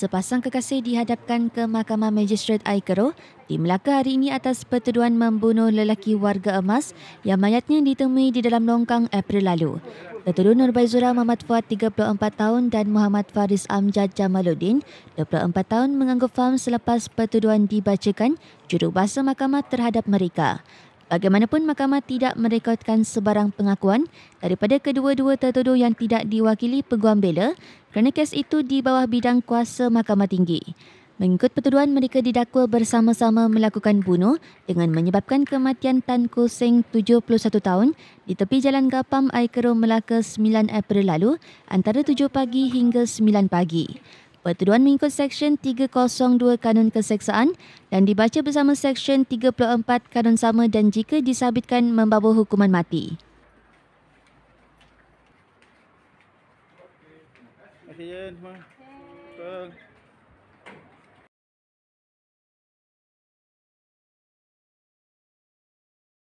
sepasang kekasih dihadapkan ke Mahkamah Magistrate Aikero di Melaka hari ini atas pertuduhan membunuh lelaki warga emas yang mayatnya ditemui di dalam longkang April lalu. Ketua Nur Baizura Muhammad Fuad 34 tahun dan Muhammad Faris Amjad Jamaluddin 24 tahun menganggup faham selepas pertuduhan dibacakan jurubahasa mahkamah terhadap mereka. Bagaimanapun mahkamah tidak merekodkan sebarang pengakuan daripada kedua-dua tertuduh yang tidak diwakili peguam bela kerana kes itu di bawah bidang kuasa mahkamah tinggi. Mengikut pertuduhan mereka didakwa bersama-sama melakukan bunuh dengan menyebabkan kematian Tan Kuseng 71 tahun di tepi Jalan Gapam Aikero Melaka 9 April lalu antara 7 pagi hingga 9 pagi. Pertuduhan mengikut Seksyen 302 Kanun Keseksaan dan dibaca bersama Seksyen 34 Kanun Sama dan jika disabitkan membawa hukuman mati. Terima kasih, Terima kasih.